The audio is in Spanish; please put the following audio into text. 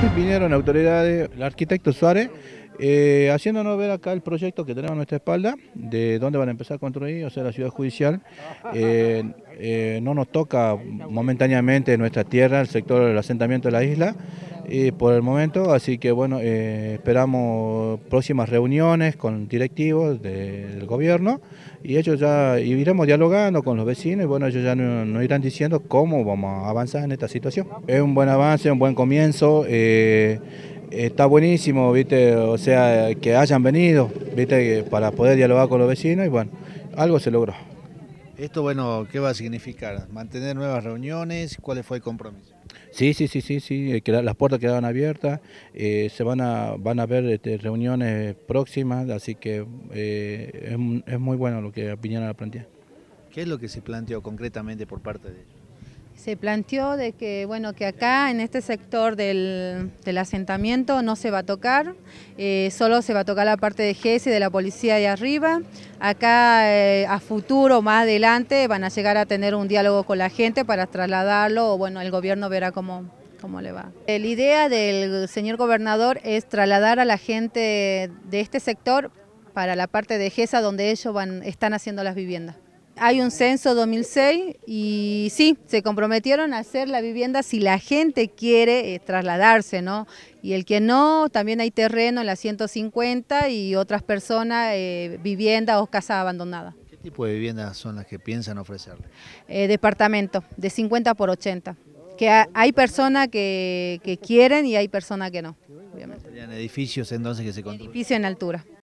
Vinieron autoridades, el arquitecto Suárez, eh, haciéndonos ver acá el proyecto que tenemos a nuestra espalda, de dónde van a empezar a construir, o sea, la ciudad judicial. Eh, eh, no nos toca momentáneamente nuestra tierra, el sector del asentamiento de la isla, y por el momento, así que bueno, eh, esperamos próximas reuniones con directivos del gobierno y ellos ya iremos dialogando con los vecinos y bueno, ellos ya nos irán diciendo cómo vamos a avanzar en esta situación. Es un buen avance, un buen comienzo. Eh, está buenísimo, ¿viste? O sea, que hayan venido, ¿viste? Para poder dialogar con los vecinos y bueno, algo se logró. Esto, bueno, ¿qué va a significar? ¿Mantener nuevas reuniones? ¿Cuál fue el compromiso? Sí, sí, sí, sí, sí, eh, las puertas quedaban abiertas, eh, se van a, van a ver este, reuniones próximas, así que eh, es, muy bueno lo que Piñera la plantea. ¿Qué es lo que se planteó concretamente por parte de ellos? se planteó de que, bueno, que acá en este sector del, asentamiento no se va a tocar, eh, solo se va a tocar la parte de GES y de la policía de arriba. Acá eh, a futuro, más adelante, van a llegar a tener un diálogo con la gente para trasladarlo o bueno, el gobierno verá cómo, cómo le va. Eh, la idea del señor gobernador es trasladar a la gente de este sector para la parte de GESA donde ellos van, están haciendo las viviendas. Hay un censo 2006 y sí, se comprometieron a hacer la vivienda si la gente quiere eh, trasladarse, ¿no? Y el que no, también hay terreno en la 150 y otras personas, eh, vivienda o casa abandonada. ¿Qué tipo de viviendas son las que piensan ofrecerle? Eh, departamento, de 50 por 80. Que hay personas que, quieren y hay personas que no, obviamente. edificios entonces que se construyen? en altura.